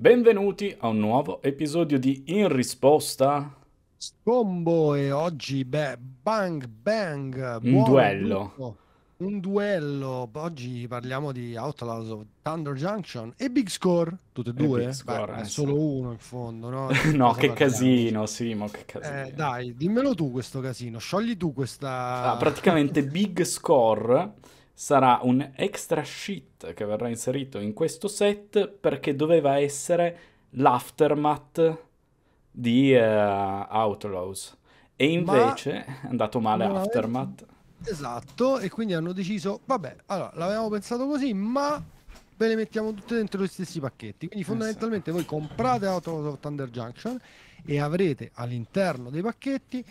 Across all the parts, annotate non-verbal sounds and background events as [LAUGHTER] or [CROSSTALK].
Benvenuti a un nuovo episodio di In risposta. Scombo e oggi beh, bang bang. Un duello. Tutto. Un duello. Oggi parliamo di Outlaws of Thunder Junction e Big Score. Tutte e due? E beh, score, beh, eh, solo uno in fondo, no? [LAUGHS] no, che casino, Simo, che casino. Eh, dai, dimmelo tu questo casino. Sciogli tu questa... Ah, praticamente [LAUGHS] Big Score sarà un extra shit che verrà inserito in questo set perché doveva essere l'aftermath di uh, Outlaws. E invece Ma... è andato male no, Aftermath. Esatto, e quindi hanno deciso, vabbè, allora l'avevamo pensato così, ma ve le mettiamo tutte dentro gli stessi pacchetti. Quindi esatto. fondamentalmente esatto. voi comprate Outlaws of Thunder Junction e avrete all'interno dei pacchetti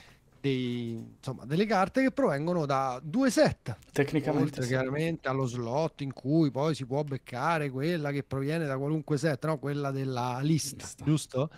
dei, insomma, delle carte che provengono da due set. Tecnicamente. Oltre, chiaramente allo slot in cui poi si può beccare quella che proviene da qualunque set, no? quella della lista, lista. giusto?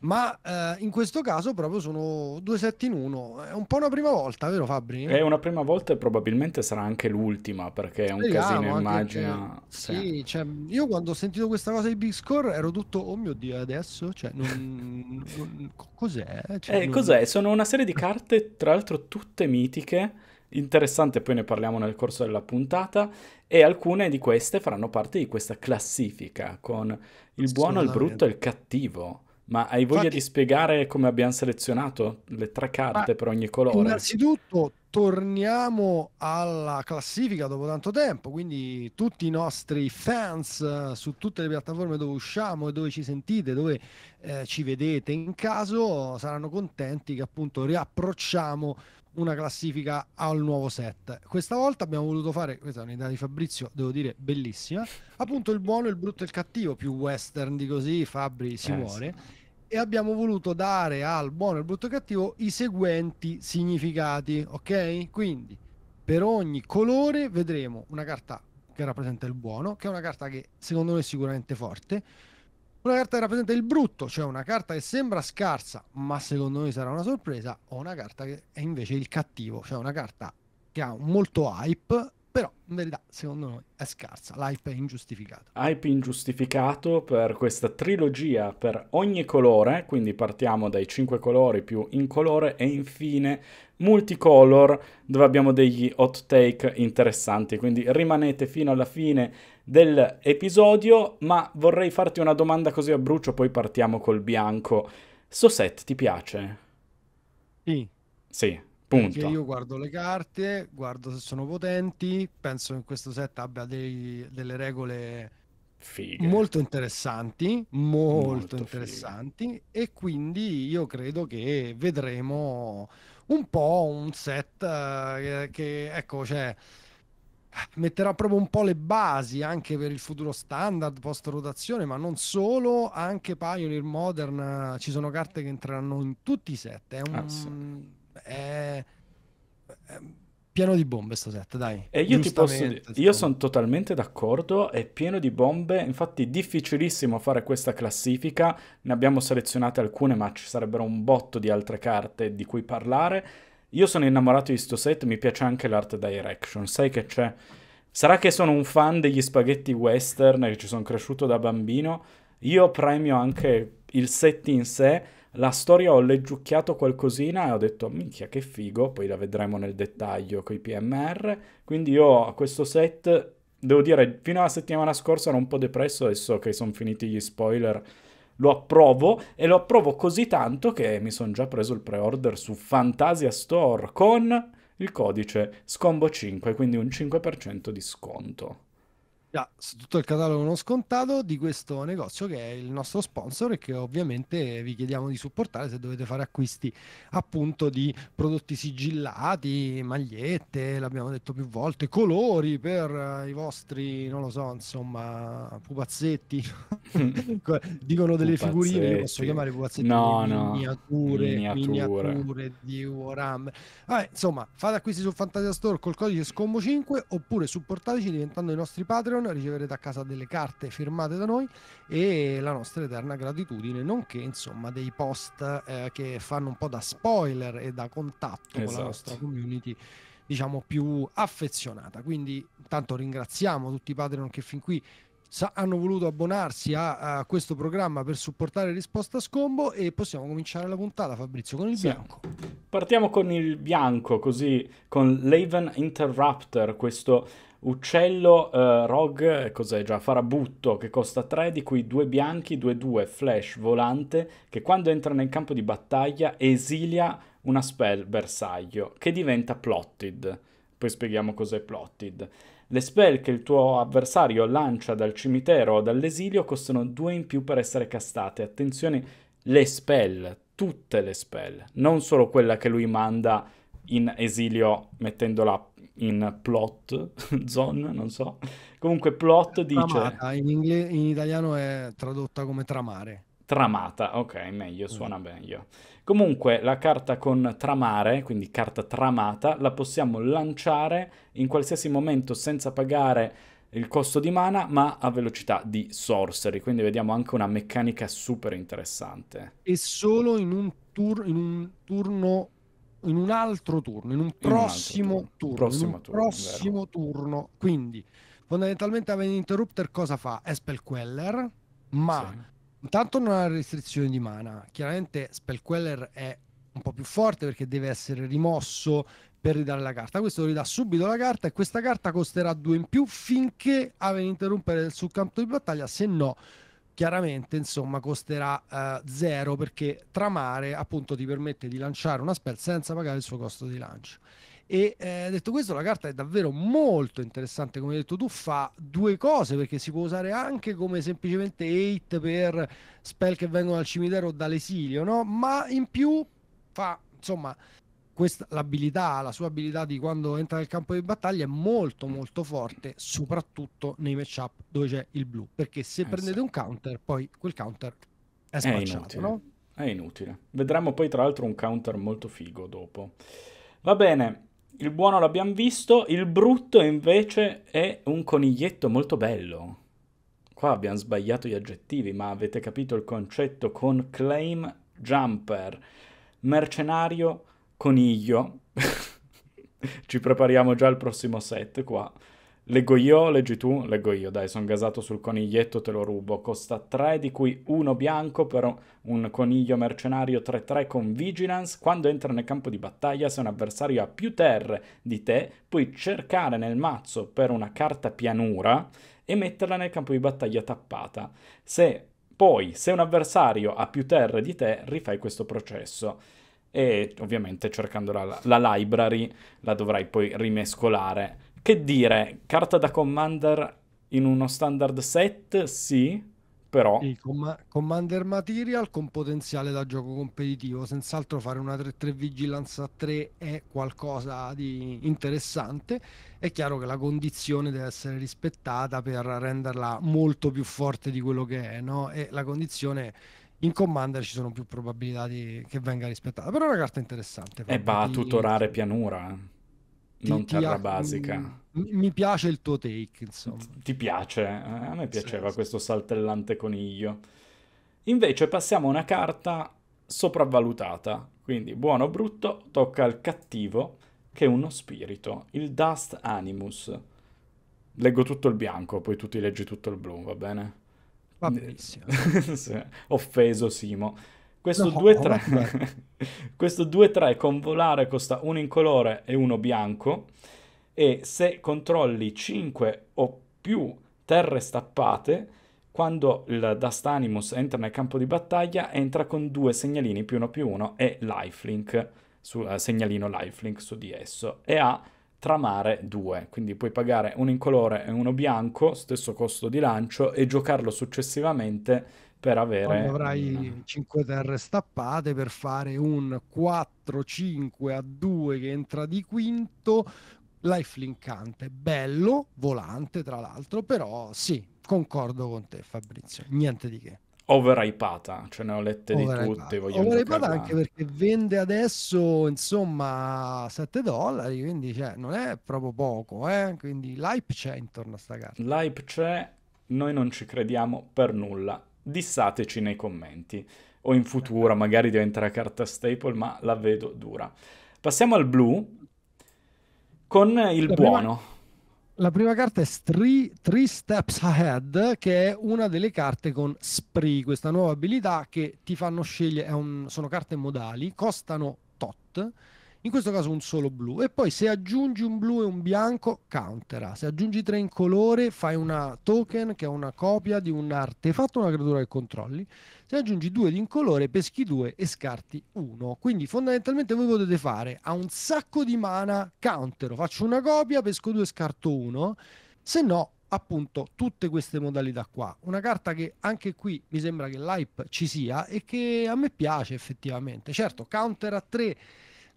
ma eh, in questo caso proprio sono due set in uno. È un po' una prima volta, vero Fabri? È una prima volta e probabilmente sarà anche l'ultima perché è un Speriamo, casino immagina. Che... Sì, sì. Cioè, io quando ho sentito questa cosa di Big Score ero tutto, oh mio dio, adesso? Cioè, non... [LAUGHS] cos'è? Cioè, eh, non... Cos'è? Sono una serie di carte, tra l'altro tutte mitiche. Interessante, poi ne parliamo nel corso della puntata. E alcune di queste faranno parte di questa classifica con il buono, il brutto e il cattivo. Ma hai voglia Infatti, di spiegare come abbiamo selezionato le tre carte per ogni colore? Innanzitutto torniamo alla classifica dopo tanto tempo, quindi tutti i nostri fans eh, su tutte le piattaforme dove usciamo e dove ci sentite, dove eh, ci vedete in caso, saranno contenti che appunto riapprocciamo una classifica al nuovo set. Questa volta abbiamo voluto fare, questa è un'idea di Fabrizio, devo dire bellissima, appunto il buono, il brutto e il cattivo, più western di così, Fabri si eh, muore. Sì. E abbiamo voluto dare al buono, il brutto e il cattivo i seguenti significati, ok? Quindi per ogni colore vedremo una carta che rappresenta il buono, che è una carta che secondo me è sicuramente forte una carta che rappresenta il brutto, cioè una carta che sembra scarsa, ma secondo noi sarà una sorpresa, o una carta che è invece il cattivo, cioè una carta che ha molto hype, però in verità secondo noi è scarsa, l'hype è ingiustificato. Hype ingiustificato per questa trilogia per ogni colore, quindi partiamo dai 5 colori più colore e infine multicolor dove abbiamo degli hot take interessanti, quindi rimanete fino alla fine dell'episodio, ma vorrei farti una domanda così a brucio, poi partiamo col bianco. Sto set ti piace? Sì. Sì, punto. Perché io guardo le carte, guardo se sono potenti, penso che questo set abbia dei, delle regole Fighe. molto interessanti, molto, molto interessanti, figa. e quindi io credo che vedremo un po' un set eh, che, ecco, cioè, metterà proprio un po' le basi anche per il futuro standard post rotazione, ma non solo, anche Pioneer Modern eh, ci sono carte che entreranno in tutti i set. È ah, un... È, è, pieno di bombe sto set, dai. E io ti posso dire, io sono totalmente d'accordo, è pieno di bombe, infatti difficilissimo fare questa classifica, ne abbiamo selezionate alcune ma ci sarebbero un botto di altre carte di cui parlare. Io sono innamorato di sto set, mi piace anche l'art direction, sai che c'è... Sarà che sono un fan degli spaghetti western, che ci sono cresciuto da bambino, io premio anche il set in sé la storia ho leggiucchiato qualcosina e ho detto minchia che figo, poi la vedremo nel dettaglio con i PMR, quindi io a questo set devo dire fino alla settimana scorsa ero un po' depresso, adesso che sono finiti gli spoiler lo approvo e lo approvo così tanto che mi sono già preso il pre-order su Fantasia Store con il codice SCOMBO5, quindi un 5% di sconto da, su tutto il catalogo non scontato di questo negozio che è il nostro sponsor e che ovviamente vi chiediamo di supportare se dovete fare acquisti appunto di prodotti sigillati, magliette, l'abbiamo detto più volte, colori per eh, i vostri, non lo so, insomma, pupazzetti. [LAUGHS] Dicono delle figurine, li posso chiamare pupazzetti, no, no. miniature, miniature, miniature di Warhammer. Vabbè, insomma, fate acquisti su Fantasia Store col codice SCOMBO5 oppure supportateci diventando i nostri Patreon fortuna riceverete a casa delle carte firmate da noi e la nostra eterna gratitudine, nonché insomma dei post eh, che fanno un po' da spoiler e da contatto esatto. con la esatto. nostra community diciamo più affezionata. Quindi intanto ringraziamo tutti i Patreon che fin qui sa- hanno voluto abbonarsi a, a, questo programma per supportare Risposta Scombo e possiamo cominciare la puntata Fabrizio con il sì. bianco. Partiamo con il bianco, così con l'Aven Interrupter, questo uccello eh, Rog, cos'è già? Farabutto che costa 3, di cui 2 bianchi, 2-2, flash, volante, che quando entra nel campo di battaglia esilia una spell bersaglio che diventa plotted. Poi spieghiamo cos'è plotted. Le spell che il tuo avversario lancia dal cimitero o dall'esilio costano due in più per essere castate. Attenzione, le spell, tutte le spell, non solo quella che lui manda in esilio mettendola in plot [LAUGHS] zone, non so. Comunque plot Tramata, dice... In, ingle- in italiano è tradotta come tramare. Tramata, ok, meglio, suona mm. meglio. Comunque la carta con tramare, quindi carta tramata, la possiamo lanciare in qualsiasi momento senza pagare il costo di mana ma a velocità di sorcery, quindi vediamo anche una meccanica super interessante. E solo in un, tur- in un turno in un altro turno, in un prossimo in un turno, prossimo, un turno, prossimo turno. Quindi fondamentalmente Aven Interrupter cosa fa? Espel spellqueller, ma sì Intanto non ha restrizioni di mana. Chiaramente Spellqueller è un po' più forte perché deve essere rimosso per ridare la carta. Questo ridà subito la carta e questa carta costerà due in più finché ave interrompere il suo campo di battaglia, se no chiaramente insomma costerà 0 uh, eh, perché tramare appunto ti permette di lanciare una spell senza pagare il suo costo di lancio e eh, detto questo, la carta è davvero molto interessante. Come hai detto tu, fa due cose perché si può usare anche come semplicemente hate per spell che vengono dal cimitero o dall'esilio, no? Ma in più fa insomma. Questa, l'abilità, la sua abilità di quando entra nel campo di battaglia è molto mm. molto forte, soprattutto nei matchup dove c'è il blu, perché se eh, prendete sì. un counter, poi quel counter è spacciato, è No? È inutile. Vedremo poi tra l'altro un counter molto figo dopo. Va bene, il buono l'abbiamo visto, il brutto invece è un coniglietto molto bello. Qua abbiamo sbagliato gli aggettivi, ma avete capito il concetto con claim jumper, mercenario coniglio. [LAUGHS] Ci prepariamo già al prossimo set qua. Leggo io, leggi tu, leggo io, dai, sono gasato sul coniglietto, te lo rubo. Costa 3, di cui 1 bianco per un coniglio mercenario 3-3 con vigilance. Quando entra nel campo di battaglia, se un avversario ha più terre di te, puoi cercare nel mazzo per una carta pianura e metterla nel campo di battaglia tappata. Se poi, se un avversario ha più terre di te, rifai questo processo e ovviamente cercando la, la library la dovrai poi rimescolare che dire, carta da Commander in uno standard set? Sì, però... Sì, com- commander Material con potenziale da gioco competitivo, senz'altro fare una 3-3 Vigilance a 3 è qualcosa di interessante, è chiaro che la condizione deve essere rispettata per renderla molto più forte di quello che è, no? E la condizione in Commander ci sono più probabilità di... che venga rispettata, però è una carta interessante. E va a tutorare pianura non ti, terra ti, basica. Mm, mi piace il tuo take, insomma. Ti piace? Eh? A me piaceva sì, questo saltellante coniglio. Invece passiamo a una carta sopravvalutata, quindi buono o brutto tocca al cattivo che è uno spirito, il Dust Animus. Leggo tutto il bianco, poi tu ti leggi tutto il blu, va bene? Va benissimo. [LAUGHS] Offeso Simo. Questo 2-3 [LAUGHS] questo 2-3 con volare costa uno colore e uno bianco e se controlli 5 o più terre stappate quando il Dastanimus entra nel campo di battaglia entra con due segnalini più uno più uno e lifelink su, eh, segnalino lifelink su di esso e ha tramare 2 quindi puoi pagare in colore e uno bianco stesso costo di lancio e giocarlo successivamente per avere... Quando avrai 5 terre stappate per fare un 4-5 a 2 che entra di quinto, linkante, bello, volante tra l'altro, però sì, concordo con te Fabrizio, niente di che overhypata, ce ne ho lette over di tutte. Overhypata anche perché vende adesso insomma 7 dollari, quindi cioè, non è proprio poco, eh? quindi l'hype c'è intorno a sta carta. L'hype c'è, noi non ci crediamo per nulla dissateci nei commenti. O in futuro magari diventerà carta staple, ma la vedo dura. Passiamo al blu con il la buono. Prima, la prima carta è Three, Three Steps Ahead, che è una delle carte con Spree, questa nuova abilità che ti fanno scegliere, un, sono carte modali, costano tot in questo caso un solo blu e poi se aggiungi un blu e un bianco countera se aggiungi tre in colore fai una token che è una copia di un artefatto una creatura che controlli se aggiungi due di incolore peschi due e scarti uno quindi fondamentalmente voi potete fare a un sacco di mana countero faccio una copia pesco due e scarto uno se no appunto tutte queste modalità qua una carta che anche qui mi sembra che l'hype ci sia e che a me piace effettivamente certo counter a 3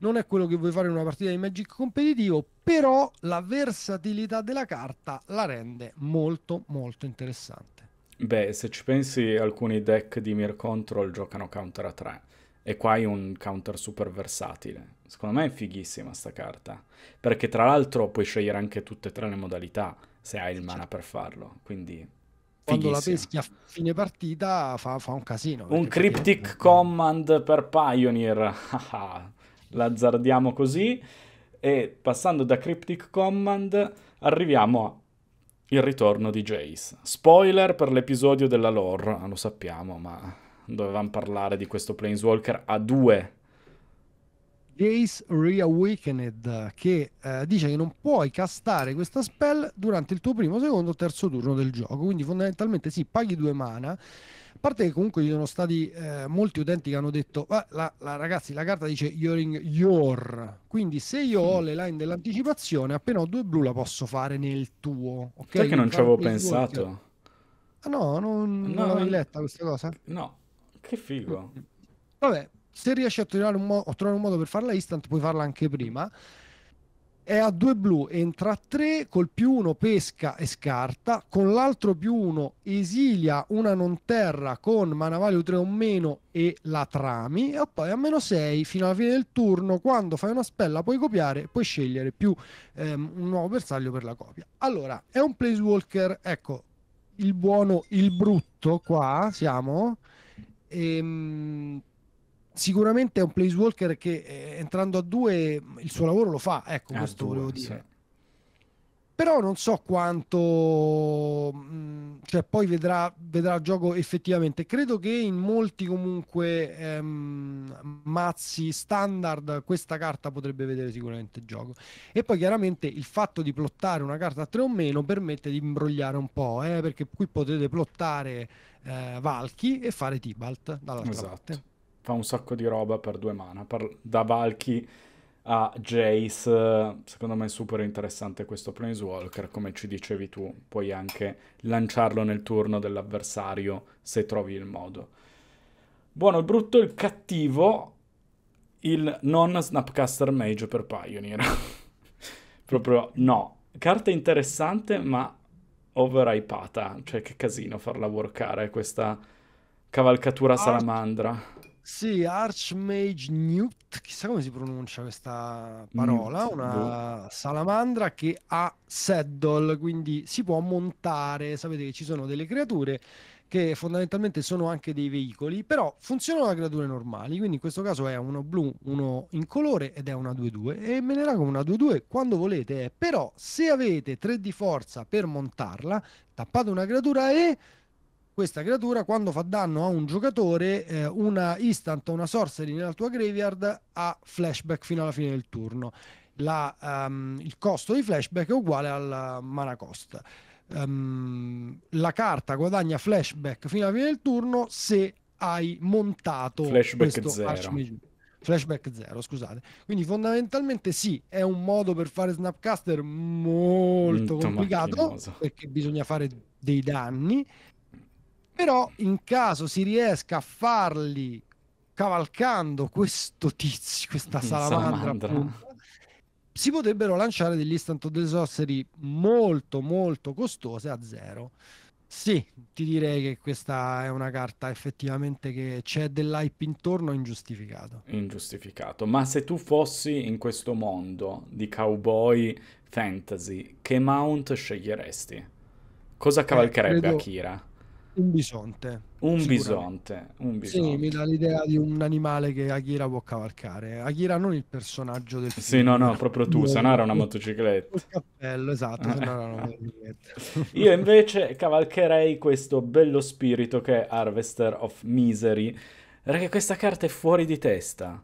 non è quello che vuoi fare in una partita di Magic competitivo, però la versatilità della carta la rende molto molto interessante. Beh, se ci pensi, alcuni deck di Mir Control giocano counter a 3 e qua hai un counter super versatile. Secondo me è fighissima sta carta, perché tra l'altro puoi scegliere anche tutte e tre le modalità se hai il mana certo. per farlo, quindi quando la peschi a fine partita fa, fa un casino. Un cryptic perché... command per Pioneer. [LAUGHS] Ah, ah l'azzardiamo così, e passando da Cryptic Command arriviamo a il ritorno di Jace. Spoiler per l'episodio della lore, lo sappiamo, ma dovevamo parlare di questo Planeswalker a due. Jace Reawakened che eh, dice che non puoi castare questa spell durante il tuo primo, secondo, o terzo turno del gioco, quindi fondamentalmente sì, paghi due mana parte che comunque ci sono stati eh, molti utenti che hanno detto, ah, la, la, ragazzi la carta dice Yoring Your, quindi se io ho mm. le line dell'anticipazione, appena ho due blu la posso fare nel tuo. Ok? Perché non ci avevo pensato? Ah, no, non, no, non l'avevi letta questa cosa? No, che figo. Vabbè, se riesci a trovare un, mo- trovare un modo per farla instant, puoi farla anche prima è a due blu, entra a tre, col più uno pesca e scarta, con l'altro più uno esilia una non terra con mana value 3 o meno e la trami, e poi a meno 6 fino alla fine del turno, quando fai una spella puoi copiare, puoi scegliere più ehm, un nuovo bersaglio per la copia. Allora, è un Placewalker, ecco, il buono, il brutto, qua siamo... Ehm, sicuramente è un place walker che eh, entrando a due il suo lavoro lo fa, ecco questo volevo dire. Sì. Però non so quanto mh, mm, cioè, poi vedrà, vedrà, il gioco effettivamente. Credo che in molti comunque ehm, mazzi standard questa carta potrebbe vedere sicuramente il gioco. E poi chiaramente il fatto di plottare una carta a tre o meno permette di imbrogliare un po', eh, perché qui potete plottare eh, Valchi e fare Tibalt dall'altra esatto. parte fa un sacco di roba per due mana, per, da Valky a Jace, secondo me è super interessante questo Planeswalker, come ci dicevi tu, puoi anche lanciarlo nel turno dell'avversario se trovi il modo. Buono, il brutto, il cattivo, il non Snapcaster Mage per Pioneer. [LAUGHS] Proprio no. Carta interessante ma overhypata, cioè che casino farla workare questa cavalcatura salamandra. Sì, Archmage Newt, chissà come si pronuncia questa parola, Newt, una boh. salamandra che ha saddle, quindi si può montare, sapete che ci sono delle creature che fondamentalmente sono anche dei veicoli, però funzionano da creature normali, quindi in questo caso è uno blu, uno in colore ed è una 2-2 e me ne raga una 2-2 quando volete, eh. però se avete 3 di forza per montarla, tappate una creatura e questa creatura quando fa danno a un giocatore eh, una instant o una sorcery nella tua graveyard ha flashback fino alla fine del turno la, um, il costo di flashback è uguale al mana cost um, la carta guadagna flashback fino alla fine del turno se hai montato flashback 0 flashback zero scusate quindi fondamentalmente sì è un modo per fare snapcaster molto, molto complicato macchinoso. perché bisogna fare dei danni però in caso si riesca a farli cavalcando questo tizio, questa salamandra, salamandra. si potrebbero lanciare degli instant sorcery molto molto costose a zero. Sì, ti direi che questa è una carta effettivamente che c'è dell'hype intorno ingiustificato. Ingiustificato. Ma se tu fossi in questo mondo di cowboy fantasy, che mount sceglieresti? Cosa eh, cavalcherebbe eh, credo... Akira? Un bisonte. Un bisonte, un bisonte. Sì, mi dà l'idea di un animale che Akira può cavalcare. Akira non il personaggio del film. Sì, no, no, proprio tu, Sanara una motocicletta. Il cappello, esatto, Sanara una [LAUGHS] motocicletta. Io invece cavalcherei questo bello spirito che è Harvester of Misery. Raga, questa carta è fuori di testa.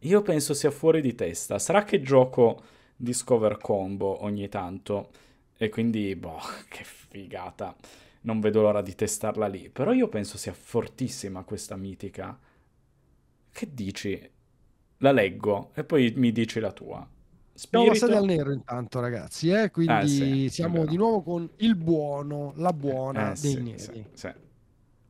Io penso sia fuori di testa. Sarà che gioco Discover Combo ogni tanto e quindi, boh, [LAUGHS] che figata non vedo l'ora di testarla lì, però io penso sia fortissima questa mitica. Che dici? La leggo e poi mi dici la tua. Spirito. Siamo passati al nero intanto ragazzi, eh? quindi ah, sì, siamo di nuovo con il buono, la eh, buona eh, dei sì, neri. Sì,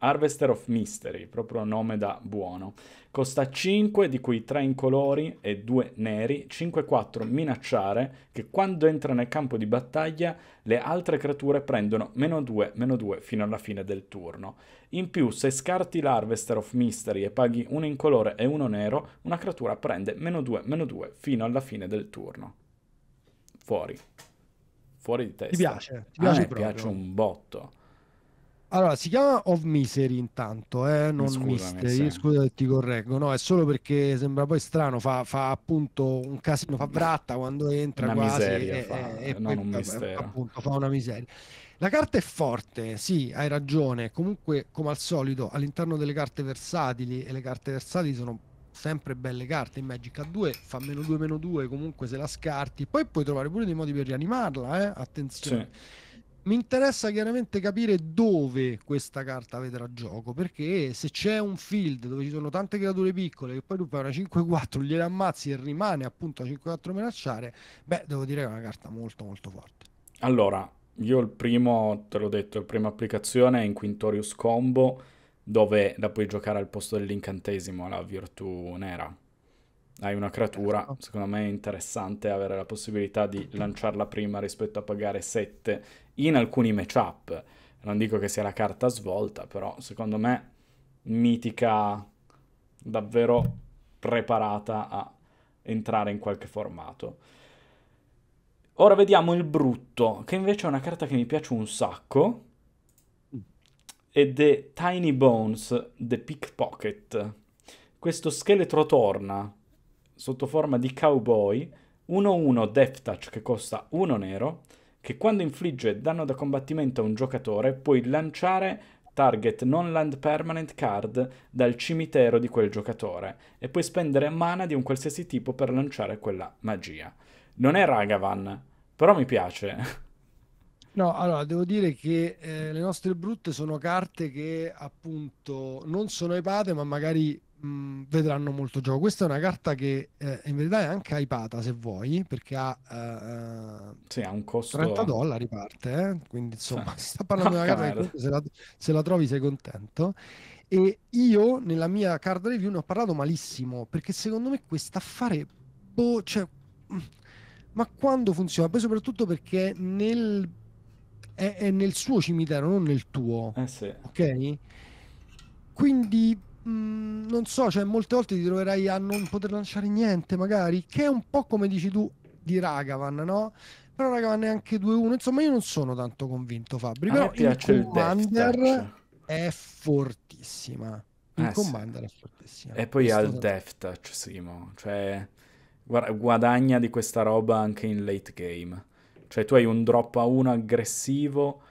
Harvester of Mystery, proprio nome da buono. Costa 5, di cui 3 incolori e 2 neri, 5-4 minacciare, che quando entra nel campo di battaglia le altre creature prendono meno 2, meno 2 fino alla fine del turno. In più, se scarti l'Harvester of Mystery e paghi 1 incolore e 1 nero, una creatura prende meno 2, meno 2 fino alla fine del turno. Fuori. Fuori di testa. Ti piace? Ti piace, ah, piace un botto. Allora, si chiama Of Misery intanto, eh? non Scusami, Mystery, scusa se ti correggo, no, è solo perché sembra poi strano, fa, fa appunto un casino, fa bratta quando entra una quasi e, fa, e, non poi, un mistero. appunto fa una miseria. La carta è forte, sì, hai ragione, comunque come al solito all'interno delle carte versatili e le carte versatili sono sempre belle carte in Magic a 2 fa meno 2 meno 2 comunque se la scarti poi puoi trovare pure dei modi per rianimarla eh? attenzione sì mi interessa chiaramente capire dove questa carta vedrà gioco, perché se c'è un field dove ci sono tante creature piccole che poi tu fai una 5-4, gliele ammazzi e rimane appunto a 5-4 minacciare, beh, devo dire che è una carta molto molto forte. Allora, io il primo, te l'ho detto, la prima applicazione è in Quintorius Combo, dove la puoi giocare al posto dell'incantesimo, la virtù nera. Hai una creatura, secondo me è interessante avere la possibilità di lanciarla prima rispetto a pagare 7 in alcuni matchup. Non dico che sia la carta svolta, però secondo me mitica davvero preparata a entrare in qualche formato. Ora vediamo il brutto, che invece è una carta che mi piace un sacco, ed è Tiny Bones, The Pickpocket. Questo scheletro torna sotto forma di cowboy, 1-1 Death Touch che costa 1 nero, che quando infligge danno da combattimento a un giocatore puoi lanciare target non land permanent card dal cimitero di quel giocatore e puoi spendere mana di un qualsiasi tipo per lanciare quella magia. Non è Ragavan, però mi piace. [LAUGHS] No, allora devo dire che eh, le nostre brutte sono carte che appunto non sono epate, ma magari mh, mm, vedranno molto gioco. Questa è una carta che eh, in verità è anche hypata se vuoi, perché ha, eh, eh sì, ha un costo 30 dollari parte, eh? quindi insomma ah. sì. [LAUGHS] sta parlando di una [LAUGHS] carta che se la, se la trovi sei contento. E io nella mia card review ne ho parlato malissimo, perché secondo me questa affare, boh, cioè, mm, ma quando funziona? Poi soprattutto perché nel è, nel suo cimitero, non nel tuo. Eh sì. Ok? Quindi Mm, non so, cioè molte volte ti troverai a non poter lanciare niente, magari, che è un po' come dici tu di Ragavan, no? Però Ragavan è anche 2-1, insomma io non sono tanto convinto Fabri, però il Commander il è fortissima. Il eh, Commander sì. è fortissima. E poi ha il Death Touch, Simo, cioè guadagna di questa roba anche in late game. Cioè tu hai un drop a 1 aggressivo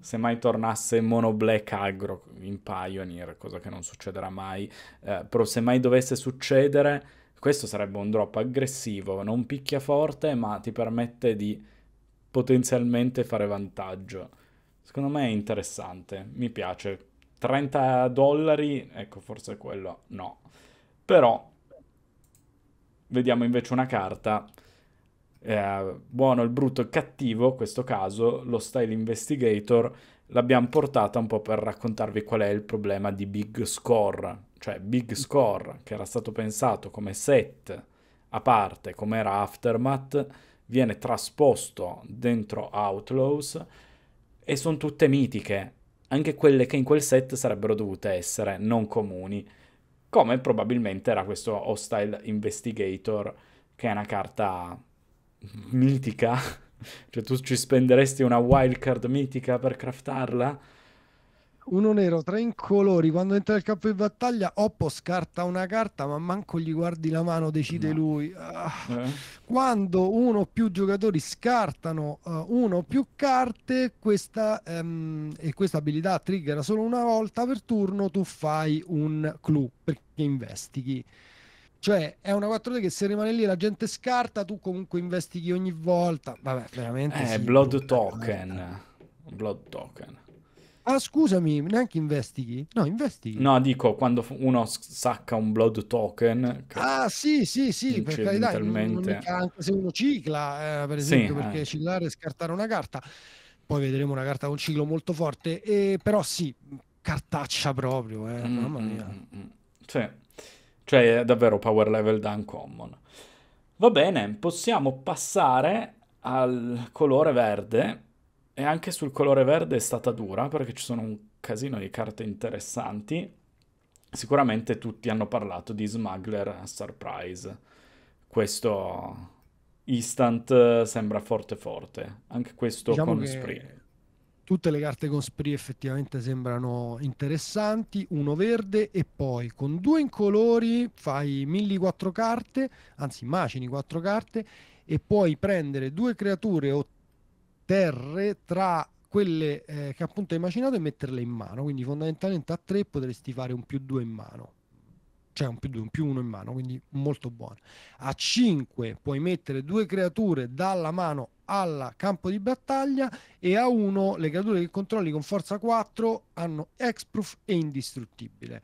se mai tornasse mono black aggro in Pioneer, cosa che non succederà mai, eh, però se mai dovesse succedere, questo sarebbe un drop aggressivo, non picchia forte, ma ti permette di potenzialmente fare vantaggio. Secondo me è interessante, mi piace. 30 dollari, ecco forse quello no. Però vediamo invece una carta eh, buono, il brutto e il cattivo, in questo caso lo Style Investigator, l'abbiamo portata un po' per raccontarvi qual è il problema di Big Score, cioè Big Score che era stato pensato come set a parte, come era Aftermath, viene trasposto dentro Outlaws e sono tutte mitiche, anche quelle che in quel set sarebbero dovute essere non comuni, come probabilmente era questo Hostile Investigator, che è una carta mitica, cioè tu ci spenderesti una wildcard mitica per craftarla? Uno nero, tre incolori, quando entra il campo di battaglia Oppo scarta una carta ma manco gli guardi la mano, decide no. lui. Ah. Eh. Quando uno o più giocatori scartano uh, uno o più carte questa, um, e questa abilità triggera solo una volta per turno, tu fai un clue perché investighi. Cioè, è una 4D che se rimane lì la gente scarta, tu comunque investighi ogni volta. Vabbè, veramente. Eh, sì, Blood Token. Blood Token. Ah, scusami, neanche investighi? No, investighi. No, dico, quando uno sacca un blood token... Ah, sì, sì, sì, per carità, non, anche se uno cicla, eh, per esempio, sì, eh. perché eh. ciclare e scartare una carta. Poi vedremo una carta con ciclo molto forte, eh, però sì, cartaccia proprio, eh, mm, mamma mia. Mm, mm, mm. sì. Cioè è davvero power level da uncommon. Va bene, possiamo passare al colore verde. E anche sul colore verde è stata dura perché ci sono un casino di carte interessanti. Sicuramente tutti hanno parlato di Smuggler Surprise. Questo instant sembra forte forte. Anche questo diciamo con Spring. Tutte le carte con spree effettivamente sembrano interessanti, uno verde e poi con due incolori fai milli quattro carte, anzi macini quattro carte e puoi prendere due creature o terre tra quelle eh, che appunto hai macinato e metterle in mano, quindi fondamentalmente a tre potresti fare un più due in mano cioè un più due, un più uno in mano, quindi molto buono. A 5 puoi mettere due creature dalla mano al campo di battaglia e a 1 le creature che controlli con forza 4 hanno hexproof e indistruttibile.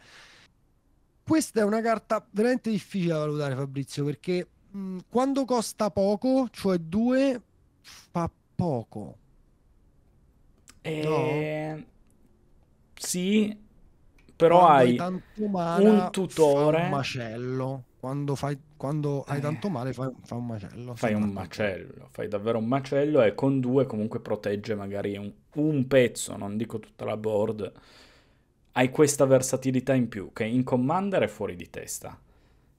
Questa è una carta veramente difficile da valutare Fabrizio perché mh, quando costa poco, cioè 2, fa poco. Eh, no. Ehm, sì, però quando hai tanto mana, un tutore. Un macello quando, fai, quando eh. hai tanto male fai, fai un macello. Fai un macello, fai davvero un macello e con due comunque protegge magari un, un pezzo, non dico tutta la board. Hai questa versatilità in più che in Commander è fuori di testa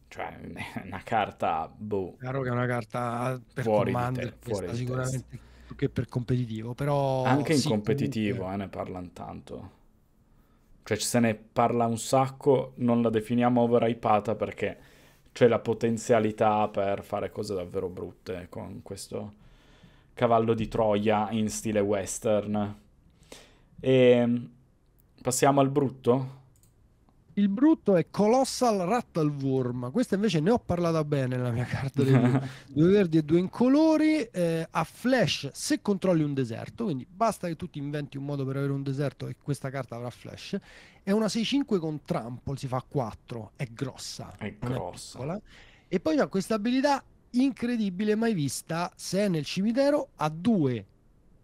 cioè è [LAUGHS] una carta boh. Chiaro che è una carta per fuori commander, te, fuori sicuramente più che per competitivo, però anche in sì, competitivo comunque... eh, ne parlano tanto. Cioè se ne parla un sacco, non la definiamo overhypata perché c'è la potenzialità per fare cose davvero brutte con questo cavallo di Troia in stile western. E ehm, passiamo al brutto? Il brutto è Colossal Rattalworm. Questa invece ne ho parlato bene nella mia carta. [LAUGHS] due verdi e due incolori. Eh, a flash se controlli un deserto. Quindi basta che tu ti inventi un modo per avere un deserto e questa carta avrà flash. È una 6-5 con trample. Si fa 4. È grossa. È grossa. e poi ha questa abilità incredibile mai vista. Se è nel cimitero, a 2.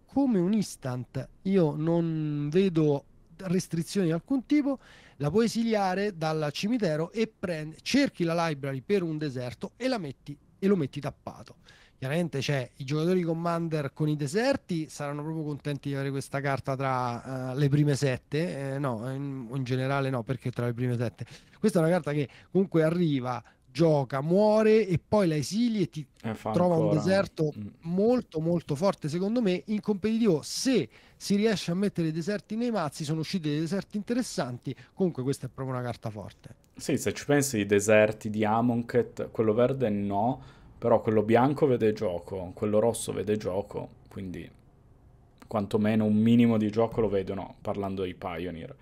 Come un instant. Io non vedo restrizioni di alcun tipo la puoi esiliare dal cimitero e prendi, cerchi la library per un deserto e, metti, e lo metti tappato. Chiaramente cioè, i giocatori commander con i deserti saranno proprio contenti di avere questa carta tra uh, le prime sette, eh, no, in, in generale no, perché tra le prime sette. Questa è una carta che comunque arriva gioca, muore e poi la esili e ti eh, trova ancora. un deserto mm. molto molto forte secondo me in competitivo se si riesce a mettere i deserti nei mazzi sono usciti dei deserti interessanti comunque questa è proprio una carta forte sì se ci pensi i deserti di Amonkhet quello verde no però quello bianco vede gioco quello rosso vede gioco quindi quantomeno un minimo di gioco lo vedono parlando di Pioneer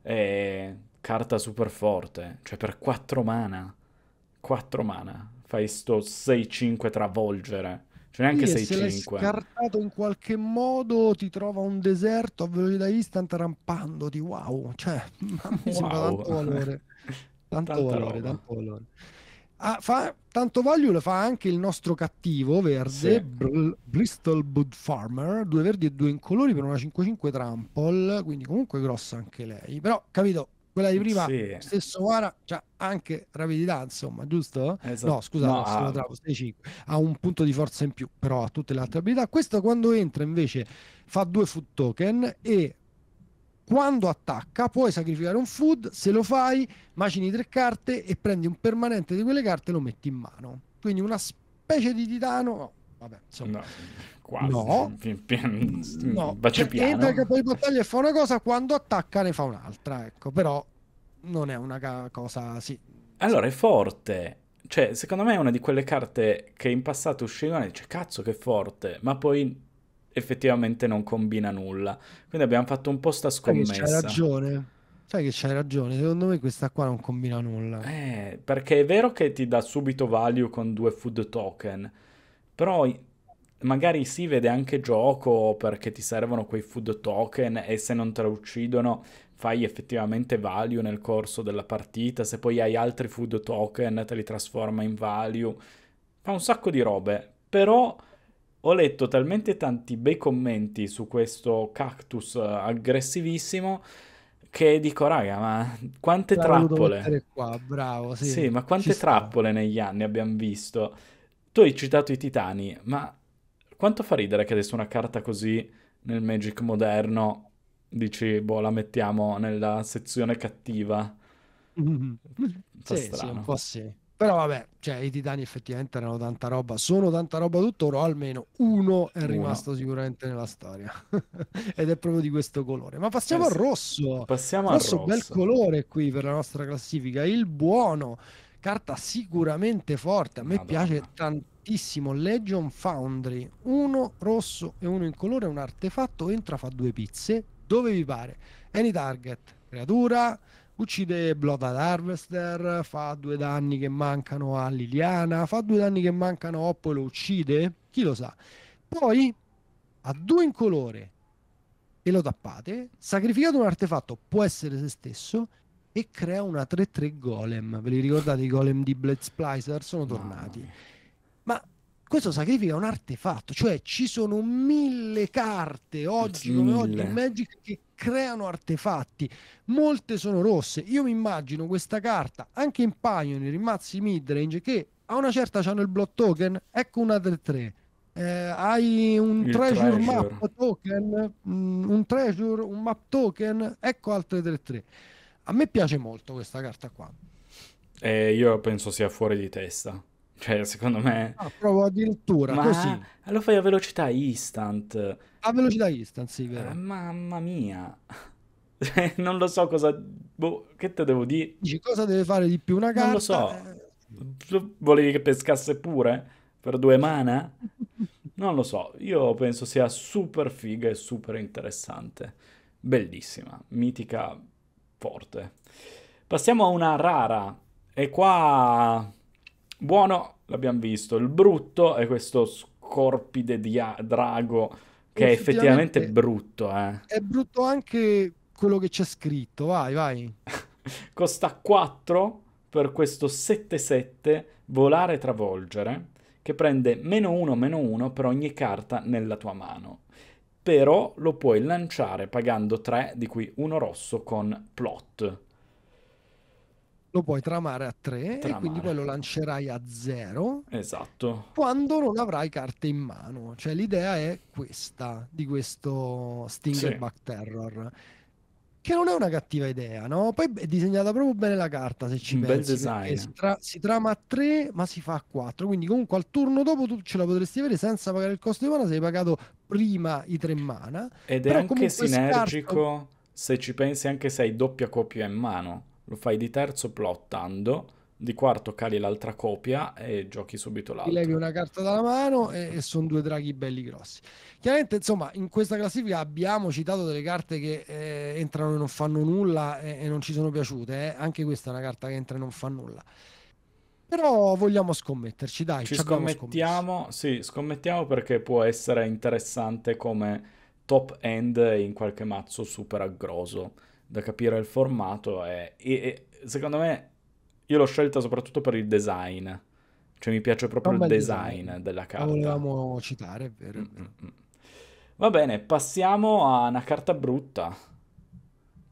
e carta super forte cioè per 4 mana 4 mana. Fai sto 6-5 travolgere. Cioè neanche sì, 6-5. Se l'hai scartato in qualche modo, ti trova un deserto a velocità instant rampandoti. Wow, cioè, mamma [LAUGHS] mia, wow. tanto valore. [LAUGHS] Tanto Tanta valore, roba. tanto valore. Ah, fa, tanto value lo fa anche il nostro cattivo verde, sì. Br- Bristol Bud Farmer, due verdi e due incolori per una 5-5 trample, quindi comunque grossa anche lei. Però, capito, quella di prima, sì. stesso Vara, c'ha anche rapidità, insomma, giusto? Esatto. No, scusa, no, sono ah. travo, 5 ha un punto di forza in più, però ha tutte le altre abilità. Questo quando entra invece fa due food token e quando attacca puoi sacrificare un food, se lo fai macini tre carte e prendi un permanente di quelle carte e lo metti in mano. Quindi una specie di titano, Vabbè, insomma. No, quasi. No, pian, pian, no. Bacio piano. Entra il capo di battaglia e fa una cosa, quando attacca ne fa un'altra, ecco, però non è una cosa, sì. Allora, è forte. Cioè, secondo me è una di quelle carte che in passato uscivano e dice, cazzo che forte, ma poi effettivamente non combina nulla. Quindi abbiamo fatto un po' sta scommessa. Sai che c'hai ragione. Sai che c'hai ragione, secondo me questa qua non combina nulla. Eh, perché è vero che ti dà subito value con due food token, però magari si vede anche gioco perché ti servono quei food token e se non te lo uccidono fai effettivamente value nel corso della partita, se poi hai altri food token te li trasforma in value, fa un sacco di robe, però ho letto talmente tanti bei commenti su questo cactus aggressivissimo che dico, raga, ma quante L'avevo trappole... Qua, bravo, sì. sì, ma quante trappole sta. negli anni abbiamo visto? Tu hai citato i titani, ma quanto fa ridere che adesso una carta così nel Magic moderno dici, boh, la mettiamo nella sezione cattiva? Mm-hmm. [LAUGHS] Sì, sì, un po' sì. Però vabbè, cioè, i titani effettivamente erano tanta roba, sono tanta roba tuttora, almeno uno è rimasto uno. sicuramente nella storia. [LAUGHS] Ed è proprio di questo colore. Ma passiamo eh, al rosso. Passiamo rosso, al rosso. bel colore qui per la nostra classifica, il buono carta sicuramente forte. A me Madonna. piace tantissimo. Legion Foundry, uno rosso e uno in colore, un artefatto, entra, fa due pizze, dove vi pare. Any target, creatura, uccide Blooded Harvester, fa due danni che mancano a Liliana, fa due danni che mancano a Oppo e lo uccide, chi lo sa. Poi a due in colore e lo tappate, sacrificate un artefatto, può essere se stesso, e crea una 3-3 golem. Ve li ricordate i golem di Blade Splicer? Sono tornati. Ma questo sacrifica un artefatto, cioè ci sono mille carte oggi mille. come oggi in Magic che creano artefatti, molte sono rosse. Io mi immagino questa carta anche in Pioneer, in Mazzi Midrange, che a una certa c'hanno il block token, ecco una 3-3. Eh, hai un treasure, treasure, map token, mm, un treasure, un map token, ecco altre 3-3 a me piace molto questa carta qua. Eh, io penso sia fuori di testa. Cioè, secondo me... Ah, provo addirittura, ma... così. Lo fai a velocità instant. A velocità instant, sì, vero. Eh, mamma mia. [LAUGHS] Cioè, non lo so cosa... Boh, che te devo dire? Dici, cosa deve fare di più una carta? Non lo so. Eh... Volevi che pescasse pure? Per due mana? [LAUGHS] non lo so. Io penso sia super figa e super interessante. Bellissima. Mitica forte. Passiamo a una rara. E qua... Buono, l'abbiamo visto. Il brutto è questo scorpide dia- drago che è effettivamente brutto. Eh. È brutto anche quello che c'è scritto. Vai, vai. [LAUGHS] Costa 4 per questo 7-7 volare travolgere che prende meno 1 meno 1 per ogni carta nella tua mano però lo puoi lanciare pagando 3, di cui uno rosso con plot. Lo puoi tramare a 3 tramare. e quindi poi lo lancerai a 0. Esatto. Quando non avrai carte in mano. Cioè l'idea è questa, di questo Stinger sì. Back Terror che non è una cattiva idea, no? Poi è disegnata proprio bene la carta, se ci un pensi. Bel Si, tra- si, trama a 3, ma si fa a 4, quindi comunque al turno dopo tu ce la potresti avere senza pagare il costo di mana, se hai pagato prima i 3 mana. Ed è anche sinergico, scarto... se ci pensi, anche se hai doppia copia in mano. Lo fai di terzo plottando di quarto cali l'altra copia e giochi subito l'altra. Ti levi una carta dalla mano e, e sono due draghi belli grossi. Chiaramente, insomma, in questa classifica abbiamo citato delle carte che eh, entrano e non fanno nulla e, e non ci sono piaciute. Eh. Anche questa è una carta che entra e non fa nulla. Però vogliamo scommetterci, dai. Ci, ci scommettiamo, sì, scommettiamo perché può essere interessante come top end in qualche mazzo super aggroso. Da capire il formato e, e, e secondo me io l'ho scelta soprattutto per il design. Cioè mi piace proprio il design, design, della carta. La volevamo citare, è vero. Mm, mm, mm. Va bene, passiamo a una carta brutta.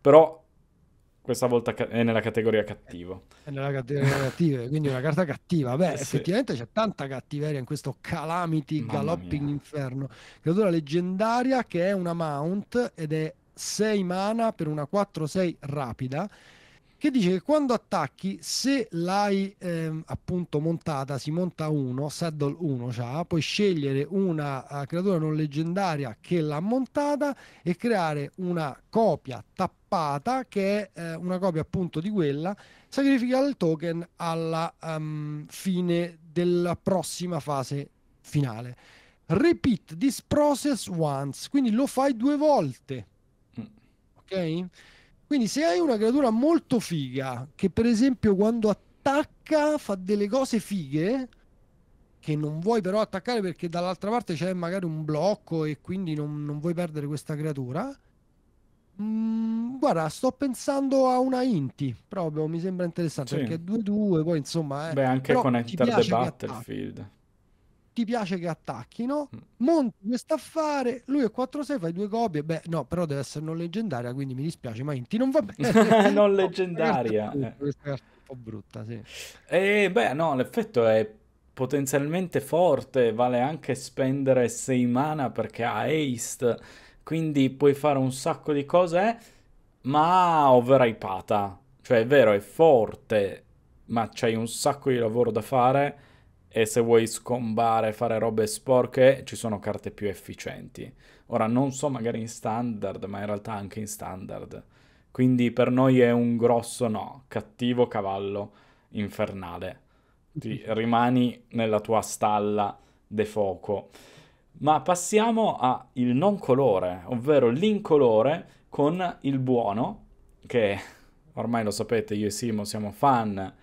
Però questa volta è nella categoria cattivo. È nella categoria cattiva, quindi una carta cattiva. Beh, [LAUGHS] sì. effettivamente c'è tanta cattiveria in questo Calamity Mamma Galopping mia. Inferno. Creatura leggendaria che è una mount ed è 6 mana per una 4-6 rapida che dice che quando attacchi, se l'hai ehm, appunto montata, si monta uno, saddle 1, cioè, puoi scegliere una eh, creatura non leggendaria che l'ha montata e creare una copia tappata che è eh, una copia appunto di quella, sacrificare il token alla um, fine della prossima fase finale. Repeat this process once, quindi lo fai due volte. Mm. Ok? Quindi se hai una creatura molto figa, che per esempio quando attacca fa delle cose fighe, che non vuoi però attaccare perché dall'altra parte c'è magari un blocco e quindi non, non vuoi perdere questa creatura, mm, guarda, sto pensando a una Inti, proprio mi sembra interessante, sì. perché 2-2, poi insomma... Eh, Beh, anche Connector the Battlefield. Attacca ti piace che attacchino, mm. monti questo affare, lui è 4-6, fai due copie, beh no, però deve essere non leggendaria, quindi mi dispiace, ma Inti non va bene. [LAUGHS] non [LAUGHS] leggendaria. questa carta è eh. un po' brutta, sì. E beh no, l'effetto è potenzialmente forte, vale anche spendere 6 mana perché ha haste, quindi puoi fare un sacco di cose, ma overhypata. Cioè è vero, è forte, ma c'hai un sacco di lavoro da fare e se vuoi scombare, fare robe sporche, ci sono carte più efficienti. Ora non so magari in standard, ma in realtà anche in standard. Quindi per noi è un grosso no, cattivo cavallo infernale. Ti [LAUGHS] rimani nella tua stalla de fuoco. Ma passiamo al non colore, ovvero l'incolore con il buono, che ormai lo sapete, io e Simo siamo fan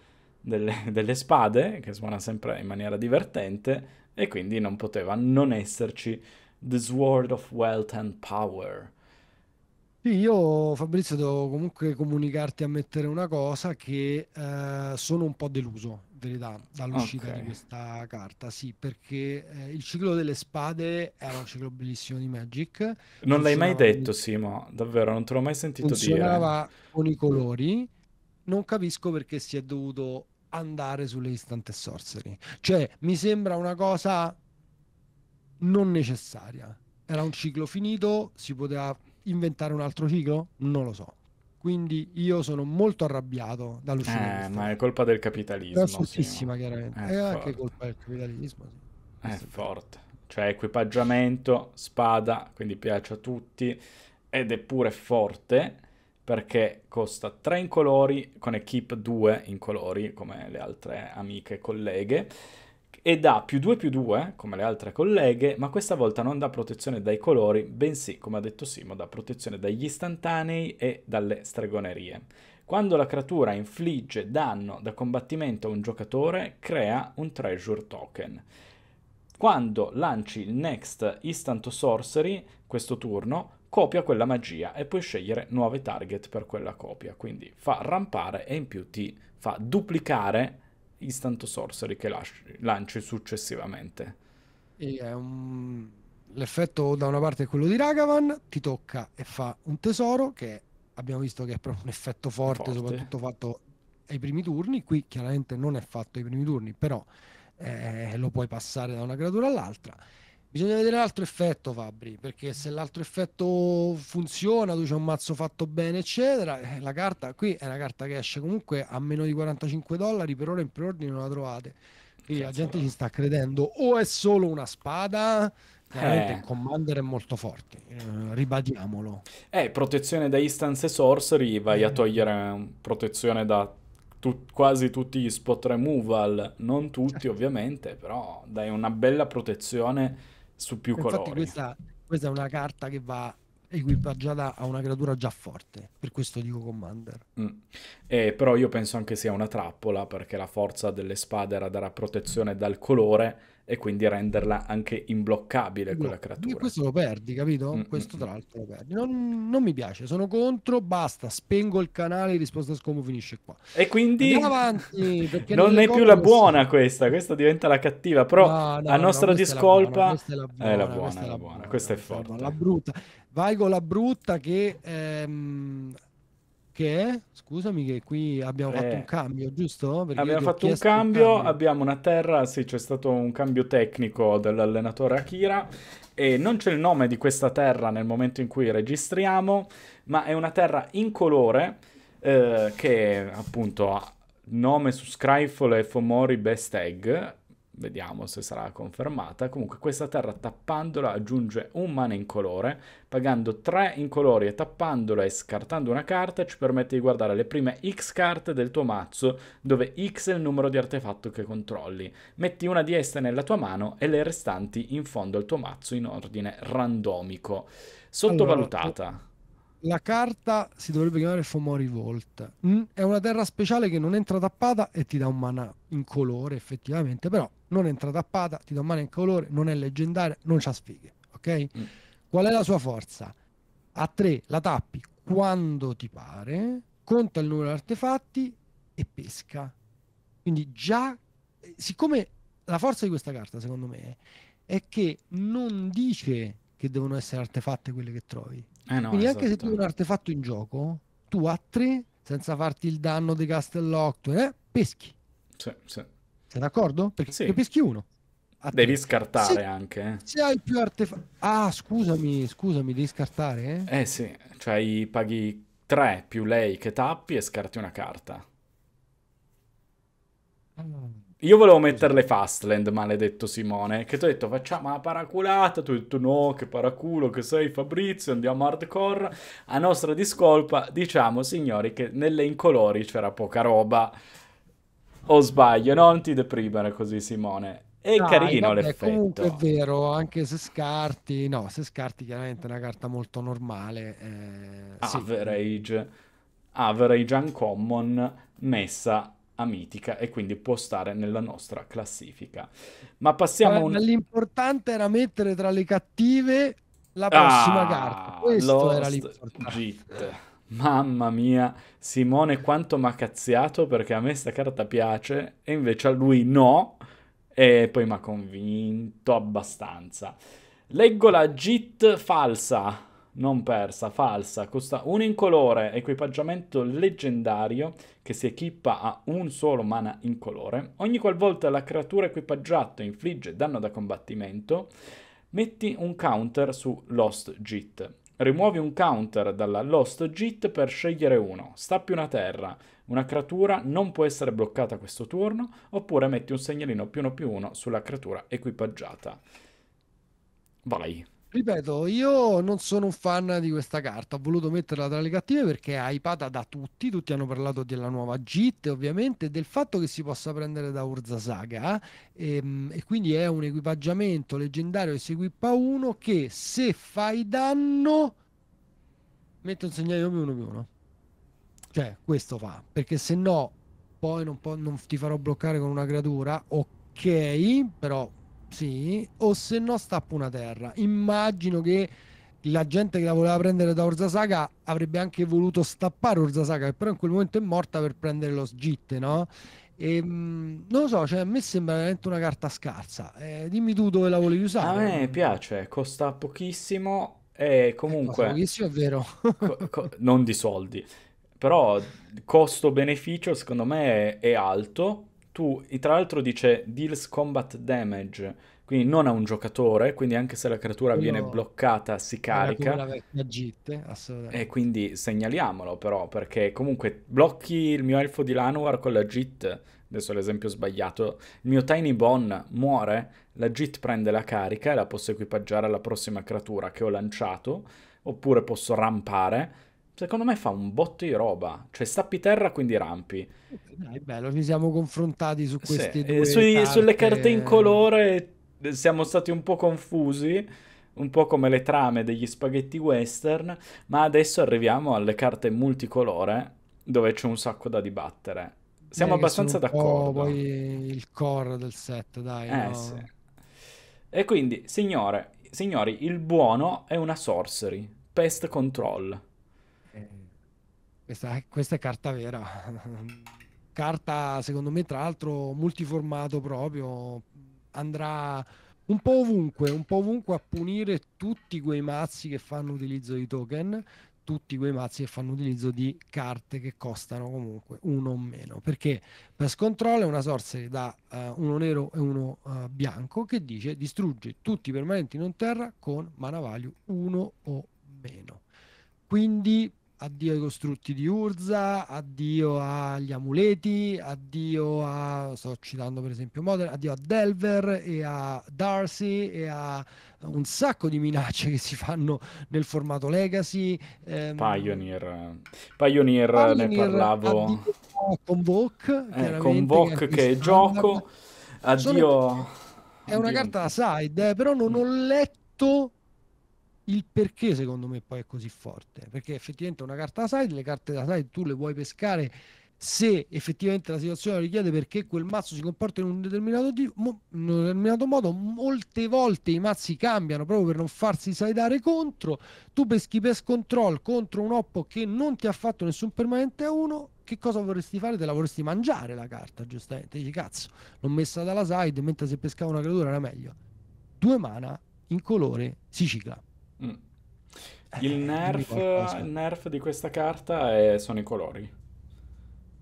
delle, delle spade, che suona sempre in maniera divertente, e quindi non poteva non esserci The Sword of Wealth and Power. io Fabrizio devo comunque comunicarti a mettere una cosa che eh, sono un po' deluso, in verità, dall'uscita okay. di questa carta, sì, perché eh, il ciclo delle spade era un ciclo bellissimo di Magic. Non l'hai mai detto, di... Simo, davvero, non te l'ho mai sentito funzionava dire. Funzionava con i colori, non capisco perché si è dovuto andare sulle istante sorcery. Cioè, mi sembra una cosa non necessaria. Era un ciclo finito, si poteva inventare un altro ciclo? Non lo so. Quindi io sono molto arrabbiato dall'uscita. Eh, ma è colpa del capitalismo. È sì, chiaramente. È, è anche colpa del capitalismo. Sì. È forte. Cioè, equipaggiamento, spada, quindi piace a tutti, ed è pure forte perché costa 3 in colori con equip 2 in colori come le altre amiche colleghe e dà più 2 più 2 come le altre colleghe, ma questa volta non dà protezione dai colori, bensì, come ha detto Simo, dà protezione dagli istantanei e dalle stregonerie. Quando la creatura infligge danno da combattimento a un giocatore, crea un treasure token. Quando lanci il next instant sorcery, questo turno, copia quella magia e puoi scegliere nuove target per quella copia, quindi fa rampare e in più ti fa duplicare Instant Sorcery che lanci successivamente. Un... L'effetto da una parte è quello di Ragavan, ti tocca e fa un tesoro che abbiamo visto che è proprio un effetto forte, forte. soprattutto fatto ai primi turni, qui chiaramente non è fatto ai primi turni, però eh, lo puoi passare da una creatura all'altra Bisogna vedere l'altro effetto, Fabri, perché se l'altro effetto funziona, tu c'è un mazzo fatto bene, eccetera, eh, la carta qui è una carta che esce comunque a meno di 45 dollari, per ora in preordine non la trovate. Quindi la gente ci sta credendo, o è solo una spada, Veramente eh. il commander è molto forte, eh, ribadiamolo. Eh, protezione da istanze sorcery, vai eh. a togliere mm, protezione da tu- quasi tutti gli spot removal, non tutti [LAUGHS] ovviamente, però dai una bella protezione su più Infatti colori. Questa, questa è una carta che va equipaggiata a una creatura già forte, per questo dico Commander. Mm. Eh, però io penso anche sia una trappola, perché la forza delle spade era dare protezione dal colore, e quindi renderla anche imbloccabile no, quella creatura. E questo lo perdi, capito? Mm-hmm. Questo mm. tra l'altro lo perdi. Non, non, mi piace, sono contro, basta, spengo il canale, risposta scomo finisce qua. E quindi Andiamo avanti, [LAUGHS] non è più la buona si... questa, questa diventa la cattiva, però no, no, a nostra discolpa è la buona, è la questa è, la buona, questa è forte. La brutta. Vai con la brutta che ehm, perché, scusami che qui abbiamo eh, fatto un cambio, giusto? Perché abbiamo fatto un cambio, un cambio, abbiamo una terra, sì, c'è stato un cambio tecnico dell'allenatore Akira e non c'è il nome di questa terra nel momento in cui registriamo, ma è una terra incolore eh, che appunto ha nome su Scryfall e Fomori Best Egg vediamo se sarà confermata. Comunque questa terra tappandola aggiunge un mana in colore, pagando 3 colori e tappandola e scartando una carta ci permette di guardare le prime X carte del tuo mazzo, dove X è il numero di artefatto che controlli. Metti una di esse nella tua mano e le restanti in fondo al tuo mazzo in ordine randomico. Sottovalutata. Allora, la carta si dovrebbe chiamare Fomori Volt. Mm? È una terra speciale che non entra tappata e ti dà un mana in colore, effettivamente, però non entra tappata, ti dà un mana in colore, non è leggendaria, non c'ha sfighe, ok? Mm. Qual è la sua forza? A 3 la tappi quando ti pare, conta il numero di artefatti e pesca. Quindi già, eh, siccome la forza di questa carta, secondo me, è che non dice che devono essere artefatte quelle che trovi. Eh no, Quindi anche se tu hai un artefatto in gioco, tu a tre, senza farti il danno di Castellotto, eh, peschi. Sì, sì. Sei d'accordo? Perché sì. peschi uno. Devi scartare se, anche. Eh. Se hai più artefatti... Ah, scusami, scusami, devi scartare? Eh, eh sì, cioè paghi tre più lei che tappi e scarti una carta. Mm. Io volevo metterle Fastland, maledetto Simone, che ti ho detto facciamo la paraculata, tu hai detto no, che paraculo che sei Fabrizio, andiamo hardcore. A nostra discolpa diciamo signori che nelle incolori c'era poca roba. O sbaglio, non ti deprimere così Simone. È Dai, carino vabbè, l'effetto. Comunque è vero, anche se scarti, no, se scarti chiaramente è una carta molto normale. Eh, Average, sì. Average Uncommon messa a mitica e quindi può stare nella nostra classifica. Ma passiamo... Un... L'importante era mettere tra le cattive la prossima ah, carta. Questo Lost era l'importante. Git. Mamma mia, Simone quanto mi ha cazziato perché a me sta carta piace e invece a lui no e poi mi ha convinto abbastanza. Leggo la git falsa non persa, falsa, costa un incolore, equipaggiamento leggendario che si equipa a un solo mana incolore. Ogni qualvolta la creatura equipaggiata infligge danno da combattimento, metti un counter su Lost Jit. Rimuovi un counter dalla Lost Jit per scegliere uno. Stappi una terra. Una creatura non può essere bloccata questo turno, oppure metti un segnalino più 1 più uno sulla creatura equipaggiata. Vai ripeto, io non sono un fan di questa carta. Ho voluto metterla tra le cattive perché è hypata da tutti. Tutti hanno parlato della nuova JIT, ovviamente, del fatto che si possa prendere da Urza Saga. Ehm, e quindi è un equipaggiamento leggendario che si equipa uno che se fai danno mette un segnale più uno più uno. Cioè, questo fa. Perché se no, poi non, po- non ti farò bloccare con una creatura. Ok, però sì, o se no stappa una terra. Immagino che la gente che la voleva prendere da Orzasaga avrebbe anche voluto stappare Orzasaga, che però in quel momento è morta per prendere lo sgitte, no? E, ehm, non lo so, cioè, a me sembra veramente una carta scarsa. Eh, dimmi tu dove la volevi usare. A me piace, costa pochissimo e eh, comunque... Eh, pochissimo è vero. co- co- non di soldi, però costo-beneficio secondo me è alto tu, tra l'altro dice deals combat damage, quindi non a un giocatore, quindi anche se la creatura Quello viene bloccata si carica. La vecchia assolutamente. E quindi segnaliamolo però, perché comunque blocchi il mio elfo di Lanowar con la git, adesso l'esempio sbagliato, il mio Tiny Bone muore, la git prende la carica e la posso equipaggiare alla prossima creatura che ho lanciato, oppure posso rampare secondo me fa un botto di roba. Cioè, stappi terra, quindi rampi. Dai, bello, ci siamo confrontati su queste sì. Eh, due sui, carte... Sulle carte in colore eh, siamo stati un po' confusi, un po' come le trame degli spaghetti western, ma adesso arriviamo alle carte multicolore, dove c'è un sacco da dibattere. Siamo Beh, abbastanza d'accordo. Poi il core del set, dai. Eh, no? sì. E quindi, signore, signori, il buono è una sorcery, pest control questa, questa è carta vera. [LAUGHS] Carta, secondo me, tra l'altro, multiformato proprio. Andrà un po' ovunque, un po' ovunque a punire tutti quei mazzi che fanno utilizzo di token, tutti quei mazzi che fanno utilizzo di carte che costano comunque uno o meno. Perché Pest Control è una sorcery da uh, uno nero e uno uh, bianco che dice distrugge tutti i permanenti non terra con mana value uno o meno. Quindi addio ai costrutti di Urza, addio agli amuleti, addio a, sto citando per esempio Modern, addio a Delver e a Darcy e a un sacco di minacce che si fanno nel formato Legacy. Ehm, Pioneer. Pioneer, Pioneer ne parlavo. Convoke, eh, Convoke che, che è gioco. Addio. Sono... È una addio. carta da side, eh, però non ho letto il perché secondo me poi è così forte, perché effettivamente una carta da side, le carte da side tu le puoi pescare se effettivamente la situazione lo richiede perché quel mazzo si comporta in un determinato, di, mo, un determinato modo, molte volte i mazzi cambiano proprio per non farsi sideare contro, tu peschi pest control contro un oppo che non ti ha fatto nessun permanente a uno, che cosa vorresti fare? Te la vorresti mangiare la carta, giustamente, dici cazzo, l'ho messa dalla side, mentre se pescavo una creatura era meglio. Due mana in colore si cicla. Mm. Eh, il nerf, eh, nerf, di questa carta è, sono i colori.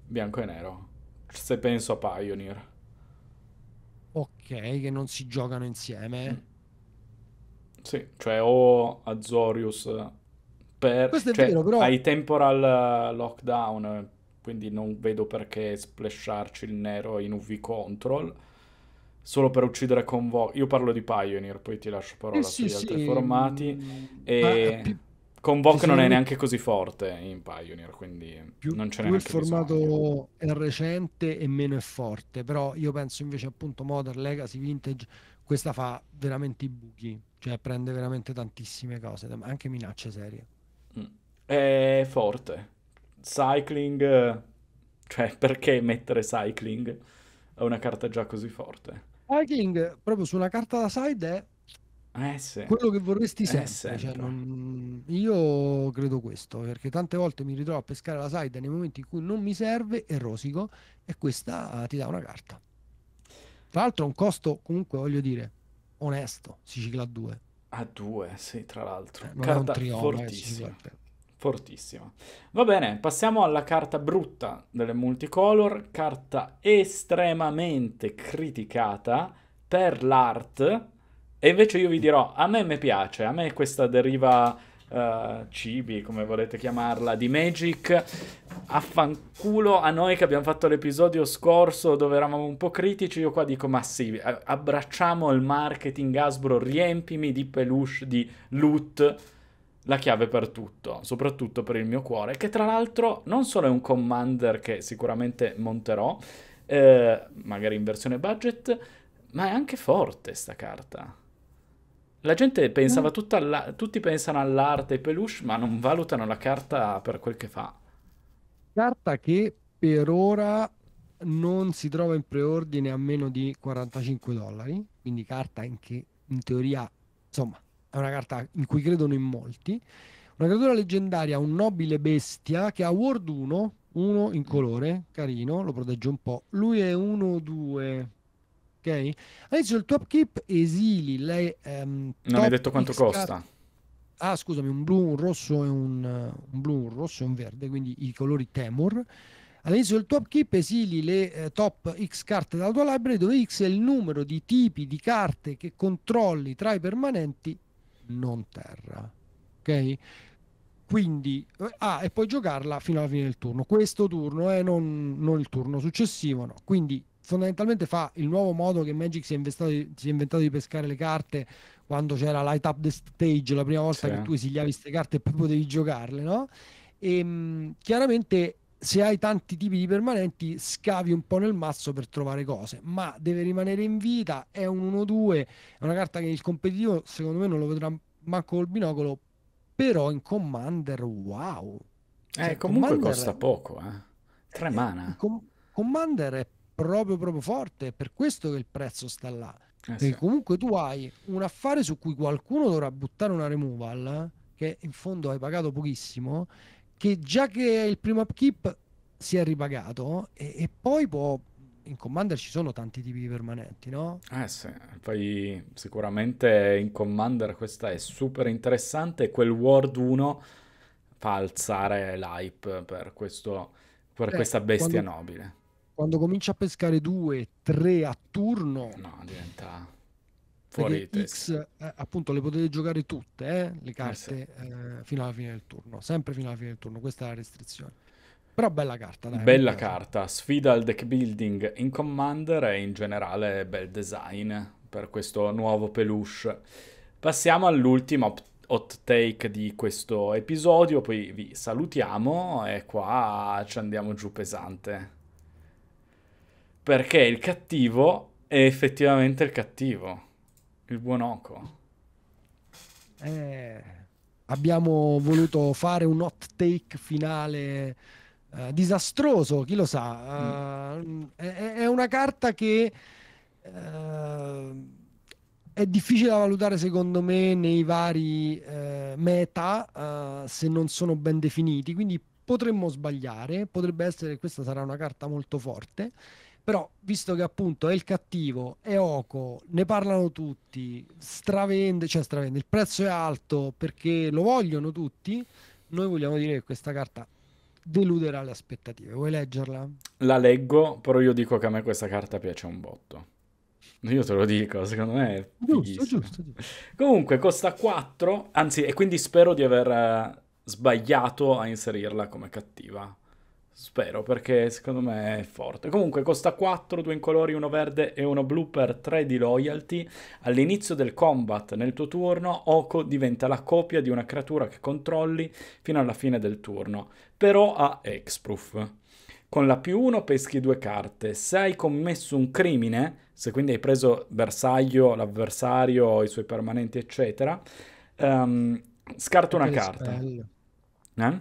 Bianco e nero. Se penso a Pioneer. Ok, che non si giocano insieme. Mm. Sì, cioè o Azorius per... Questo è cioè, vero, però... Hai temporal eh, lockdown, quindi non vedo perché splasharci il nero in UV control solo per uccidere Convoke. Io parlo di Pioneer, poi ti lascio parola eh, sugli sì, altri formati. Mm, e ah, eh, Convoke non è neanche così forte in Pioneer, quindi più, non n'è neanche il formato bisogno. è recente e meno è forte, però io penso invece appunto Modern, Legacy, Vintage, questa fa veramente i buchi, cioè prende veramente tantissime cose, anche minacce serie. Mm. È forte. Cycling, eh, cioè perché mettere Cycling a una carta già così forte? Viking proprio sulla carta da side è eh quello che vorresti eh, sempre. cioè, non... Io credo questo perché tante volte mi ritrovo a pescare la side nei momenti in cui non mi serve e rosico e questa ti dà una carta. Tra l'altro ha un costo comunque, voglio dire, onesto, si cicla a due. A due, sì, tra l'altro. Eh, non carta è un trioma, fortissimo. Eh, fortissima. Va bene, passiamo alla carta brutta delle multicolor, carta estremamente criticata per l'art, e invece io vi dirò, a me mi piace, a me questa deriva uh, cibi, come volete chiamarla, di Magic, affanculo a noi che abbiamo fatto l'episodio scorso dove eravamo un po' critici, io qua dico, ma sì, abbracciamo il marketing Hasbro, riempimi di peluche, di loot, la chiave per tutto, soprattutto per il mio cuore, che tra l'altro non solo è un commander che sicuramente monterò, eh, magari in versione budget, ma è anche forte sta carta. La gente pensava mm. tutta alla... tutti pensano all'arte e peluche, ma non valutano la carta per quel che fa. Carta che per ora non si trova in preordine a meno di 45 dollari, quindi carta in che in teoria, insomma, è una carta in cui credono in molti. Una creatura leggendaria, un nobile bestia che ha Ward 1, 1 in mm. colore, carino, lo protegge un po'. Lui è 1-2. Ok? All'inizio il top keep esili lei. Ehm, non hai detto quanto X-car- costa. Ah, scusami, un blu, un rosso e un, eh, un blu, un rosso e un verde, quindi i colori Temur. All'inizio del top keep esili le eh, top X carte dalla tua library, dove X è il numero di tipi di carte che controlli tra i permanenti non terra. Ok? Quindi, eh, ah, e poi giocarla fino alla fine del turno. Questo turno, eh, non, non il turno successivo, no. Quindi fondamentalmente fa il nuovo modo che Magic si è, si è, inventato di pescare le carte quando c'era Light Up the Stage la prima volta sì. che tu esiliavi queste carte e poi potevi giocarle, no? E ehm, chiaramente se hai tanti tipi di permanenti scavi un po' nel mazzo per trovare cose, ma deve rimanere in vita, è un 1-2, è una carta che il competitivo secondo me non lo vedrà manco col binocolo, però in Commander wow. Eh, cioè, eh, comunque Commander costa poco, eh. 3 eh, mana. Com- Commander è proprio proprio forte, è per questo che il prezzo sta là. Eh, sì. comunque tu hai un affare su cui qualcuno dovrà buttare una removal, che in fondo hai pagato pochissimo, che già che è il primo upkeep si è ripagato e, e poi può in Commander ci sono tanti tipi di permanenti, no? Eh sì, poi sicuramente in Commander questa è super interessante e quel Ward 1 fa alzare l'hype per, questo, per eh, questa bestia quando, nobile. Quando comincia a pescare 2, 3 a turno... No, diventa... Fuori perché X, eh, appunto le potete giocare tutte eh, le eh, carte sì. eh, fino alla fine del turno, sempre fino alla fine del turno, questa è la restrizione. Però bella carta, dai, Bella carta, sfida al deck building in Commander e in generale bel design per questo nuovo peluche. Passiamo all'ultima hot take di questo episodio, poi vi salutiamo e qua ci andiamo giù pesante. Perché il cattivo è effettivamente il cattivo il buon Oco. Eh, abbiamo voluto fare un hot take finale eh, disastroso, chi lo sa. Mm. è, è, una carta che uh, è difficile da valutare secondo me nei vari uh, meta se non sono ben definiti, quindi potremmo sbagliare, potrebbe essere che questa sarà una carta molto forte però visto che appunto è il cattivo, è Oco, ne parlano tutti, stravende, cioè stravende, il prezzo è alto perché lo vogliono tutti, noi vogliamo dire che questa carta deluderà le aspettative. Vuoi leggerla? La leggo, però io dico che a me questa carta piace un botto. Io te lo dico, secondo me è giusto, giusto, giusto. Comunque costa 4, anzi, e quindi spero di aver eh, sbagliato a inserirla come cattiva Spero perché secondo me è forte. Comunque costa 4, 2 incolori, 1 verde e 1 blu per 3 di loyalty. All'inizio del combat nel tuo turno Oko diventa la copia di una creatura che controlli fino alla fine del turno, però ha Exproof. Con la più 1 peschi due carte. Se hai commesso un crimine, se quindi hai preso bersaglio, l'avversario, i suoi permanenti eccetera, um, scarta una carta. Eh?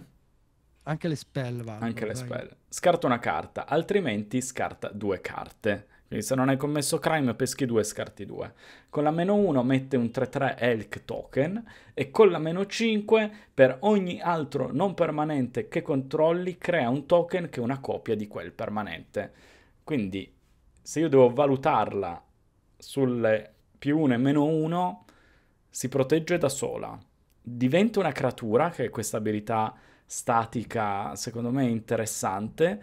Anche le spell valgono. Anche le spell. Scarta una carta, altrimenti scarta due carte. Quindi se non hai commesso crime peschi due e scarti due. Con la meno 1 mette un 3-3 elk token e con la meno 5 per ogni altro non permanente che controlli crea un token che è una copia di quel permanente. Quindi se io devo valutarla sulle più 1 e meno 1 si protegge da sola. Diventa una creatura che è questa abilità statica, secondo me interessante,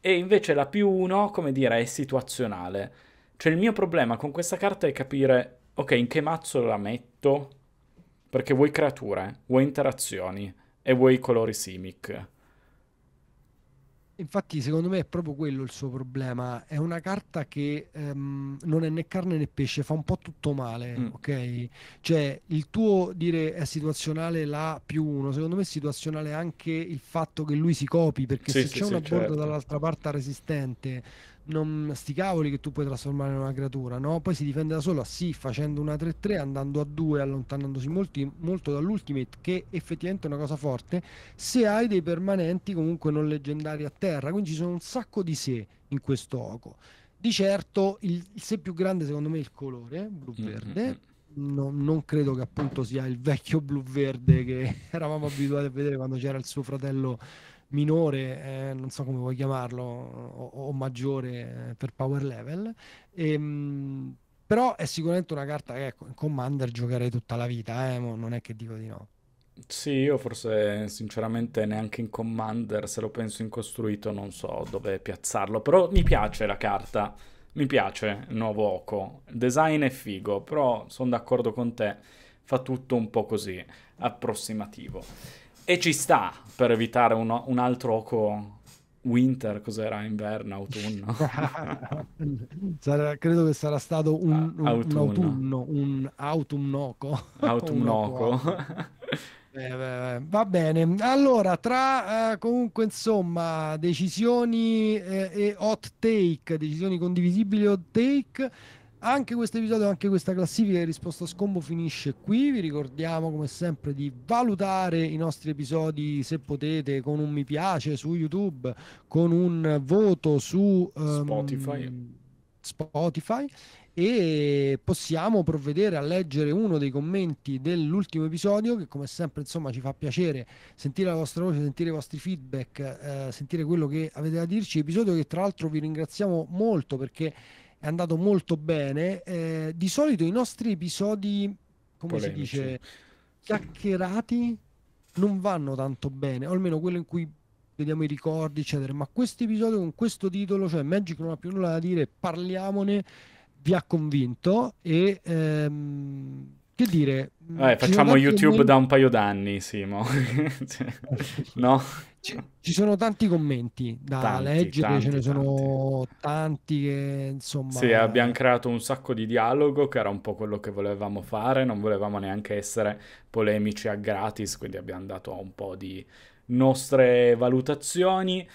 e invece la più 1, come dire, è situazionale. Cioè il mio problema con questa carta è capire, ok, in che mazzo la metto? Perché vuoi creature, vuoi interazioni e vuoi colori simic. Infatti, secondo me è proprio quello il suo problema. È una carta che ehm, non è né carne né pesce, fa un po' tutto male, mm. ok? Cioè, il tuo dire è situazionale la più uno, secondo me è situazionale anche il fatto che lui si copi, perché sì, se sì, c'è sì, una certo. borda dall'altra parte resistente, non sti cavoli che tu puoi trasformare in una creatura, no? Poi si difende da solo, sì, facendo una 3-3, andando a 2, allontanandosi molti, molto dall'ultimate, che effettivamente è una cosa forte, se hai dei permanenti comunque non leggendari a terra, quindi ci sono un sacco di sé in questo oco. Di certo il, il sé più grande secondo me è il colore, blu-verde, mm, mm, mm-hmm. No, non credo che appunto sia il vecchio blu-verde che [LAUGHS] eravamo abituati a vedere quando c'era il suo fratello minore, eh, non so come vuoi chiamarlo, o, o maggiore eh, per power level. E, ehm, mh, però è sicuramente una carta che ecco, in Commander giocherei tutta la vita, eh, non è che dico di no. Sì, io forse sinceramente neanche in Commander, se lo penso in costruito, non so dove piazzarlo, però mi piace la carta, mi piace il nuovo Oco, design è figo, però sono d'accordo con te, fa tutto un po' così, approssimativo. E ci sta per evitare un, un altro oco winter, cos'era? Inverno, autunno? [LAUGHS] sarà, credo che sarà stato un, ah, un, autunno. un autunno, un autumnoco. Autumnoco. [LAUGHS] Eh, va bene, allora tra eh, comunque insomma decisioni eh, e hot take, decisioni condivisibili hot take, anche questo episodio, anche questa classifica di risposta a scombo finisce qui. Vi ricordiamo come sempre di valutare i nostri episodi se potete con un mi piace su YouTube, con un voto su um, Spotify. Spotify e possiamo provvedere a leggere uno dei commenti dell'ultimo episodio che come sempre insomma ci fa piacere sentire la vostra voce, sentire i vostri feedback, eh, sentire quello che avete da dirci, episodio che tra l'altro vi ringraziamo molto perché è andato molto bene. Eh, di solito i nostri episodi, come Polemici. si dice, chiacchierati non vanno tanto bene, o almeno quello in cui vediamo i ricordi, eccetera. Ma questo episodio con questo titolo, cioè Magic non ha più nulla da dire, parliamone, vi ha convinto e ehm, che dire? Eh, facciamo YouTube da un paio d'anni, Simo. [LAUGHS] Cioè, [LAUGHS] no? Ci, ci, sono tanti commenti da tanti, leggere, tanti, ce ne sono tanti. tanti che insomma... Sì, abbiamo creato un sacco di dialogo, che era un po' quello che volevamo fare, non volevamo neanche essere polemici a gratis, quindi abbiamo dato un po' di nostre valutazioni.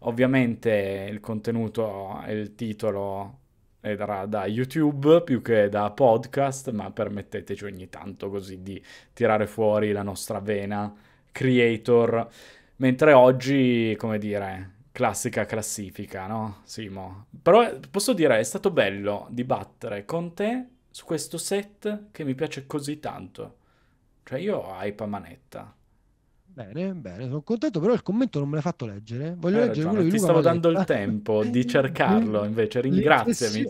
Ovviamente il contenuto e il titolo era da YouTube più che da podcast, ma permetteteci ogni tanto così di tirare fuori la nostra vena creator. Mentre oggi, come dire, classica classifica, no, Simo? Però eh, posso dire, è stato bello dibattere con te su questo set che mi piace così tanto. Cioè io hype a manetta. Bene, bene, sono contento, però il commento non me l'ha fatto leggere. Voglio eh, leggere quello di Luca. Ti stavo dando il [LAUGHS] tempo di cercarlo, invece ringraziami.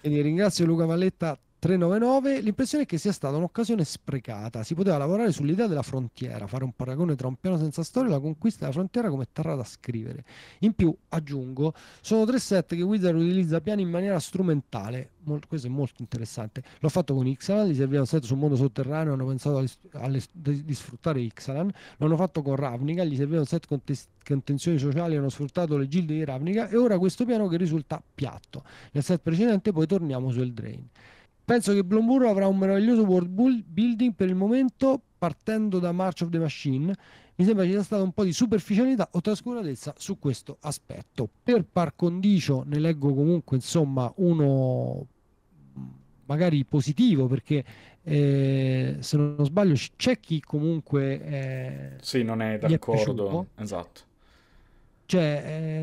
Quindi ringrazio Luca Valletta 399, l'impressione è che sia stata un'occasione sprecata. Si poteva lavorare sull'idea della frontiera, fare un paragone tra un piano senza storia e la conquista della frontiera come terra da scrivere. In più, aggiungo, sono tre set che Wizard utilizza piani in maniera strumentale. Mol- questo è molto interessante. L'ho fatto con Ixalan, gli serviva un set sul mondo sotterraneo, hanno pensato alle, alle, di, di, sfruttare Ixalan. L'hanno fatto con Ravnica, gli serviva un set con, tes- con tensioni sociali, hanno sfruttato le gilde di Ravnica e ora questo piano che risulta piatto. Nel set precedente poi torniamo su Eldrain. Drain. Penso che Blomburo avrà un meraviglioso world building per il momento, partendo da March of the Machine. Mi sembra ci sia stata un po' di superficialità o trascuratezza su questo aspetto. Per par condicio ne leggo comunque insomma uno magari positivo perché eh, se non sbaglio c'è chi comunque eh, sì non è d'accordo è esatto cioè, eh, eh,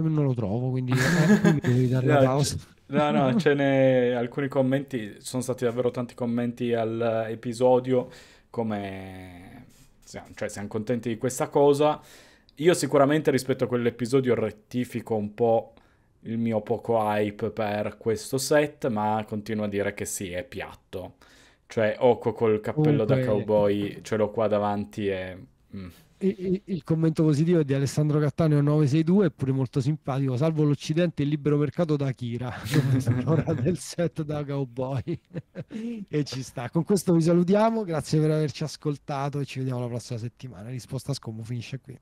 non lo trovo, quindi eh, [LAUGHS] devi dare la pausa. No, no, ce n'è alcuni commenti, sono stati davvero tanti commenti all'episodio, come... Cioè, siamo contenti di questa cosa. Io sicuramente rispetto a quell'episodio rettifico un po' il mio poco hype per questo set, ma continuo a dire che sì, è piatto. Cioè, Oco col cappello okay. da cowboy ce l'ho qua davanti e... Mm il, commento positivo è di Alessandro Cattaneo 962, è pure molto simpatico, salvo l'Occidente e il libero mercato da Kira, l'ora del set da Cowboy. e ci sta. Con questo vi salutiamo, grazie per averci ascoltato e ci vediamo la prossima settimana. Risposta a finisce qui.